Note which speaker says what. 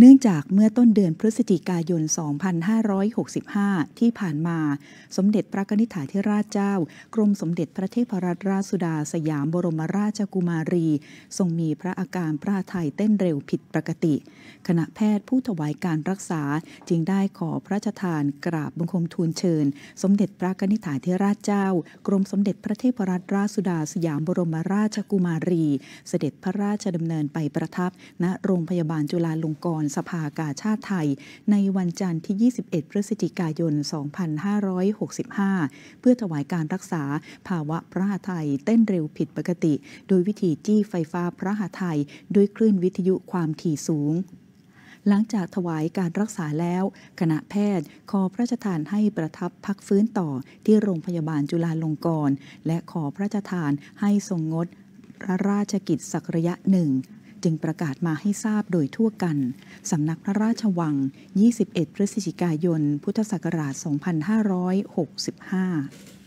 Speaker 1: เนื่องจากเมื่อต้นเดือนพฤศจิกายน 2565 ที่ผ่านมา สมเด็จพระนิธิถาธิราชเจ้า กรมสมเด็จพระเทพรัตนราชสุดาสยามบรมราชกุมารี ทรงมีพระอาการพระทัยเต้นเร็วผิดปกติ คณะแพทย์ผู้ถวายการรักษา จึงได้ขอพระราชทาน กราบบังคมทูลเชิญ สมเด็จพระนิธิถาธิราชเจ้า กรมสมเด็จพระเทพรัตนราชสุดาสยามบรมราชกุมารี เสด็จพระราชดำเนินไปประทับณโรงพยาบาลจุฬาลงกรณ์สภากาชาติไทย ในวันจันทร์ที่ 21 พฤศจิกายน 2565 เพื่อถวายการรักษาภาวะพระหัทยเต้นเร็วผิดปกติ โดยวิธีจี้ไฟฟ้าพระหัทยด้วยคลื่นวิทยุความถี่สูง หลังจากถวายการรักษาแล้ว คณะแพทย์ขอพระราชทานให้ประทับพักฟื้นต่อที่โรงพยาบาลจุฬาลงกรณ์และขอพระราชทานให้ทรงงดพระราชกิจสักระยะหนึ่งจึงประกาศมาให้ทราบโดยทั่วกัน สำนักพระราชวัง 21 พฤศจิกายน พุทธศักราช 2565